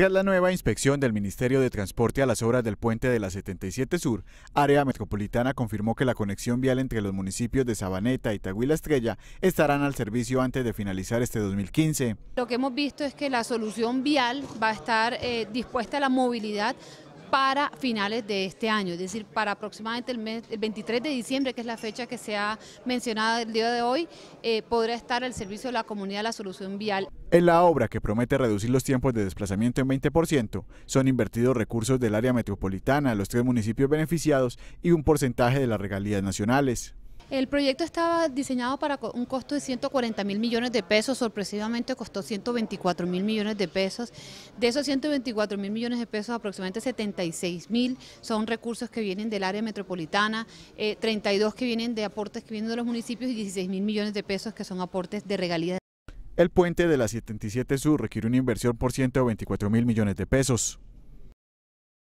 Tras la nueva inspección del Ministerio de Transporte a las obras del puente de la 77 Sur, Área Metropolitana confirmó que la conexión vial entre los municipios de Sabaneta y Tahuila Estrella estarán al servicio antes de finalizar este 2015. Lo que hemos visto es que la solución vial va a estar eh, dispuesta a la movilidad para finales de este año, es decir, para aproximadamente el, 23 de diciembre, que es la fecha que se ha mencionado el día de hoy, eh, podrá estar al servicio de la comunidad la solución vial. En la obra que promete reducir los tiempos de desplazamiento en 20%, son invertidos recursos del área metropolitana, los tres municipios beneficiados y un porcentaje de las regalías nacionales. El proyecto estaba diseñado para un costo de 140 mil millones de pesos, sorpresivamente costó 124 mil millones de pesos. De esos 124 mil millones de pesos, aproximadamente 76 mil son recursos que vienen del área metropolitana, 32 eh, que vienen de aportes que vienen de los municipios y 16 mil millones de pesos que son aportes de regalías. El puente de la 77 Sur requiere una inversión por 124 mil millones de pesos.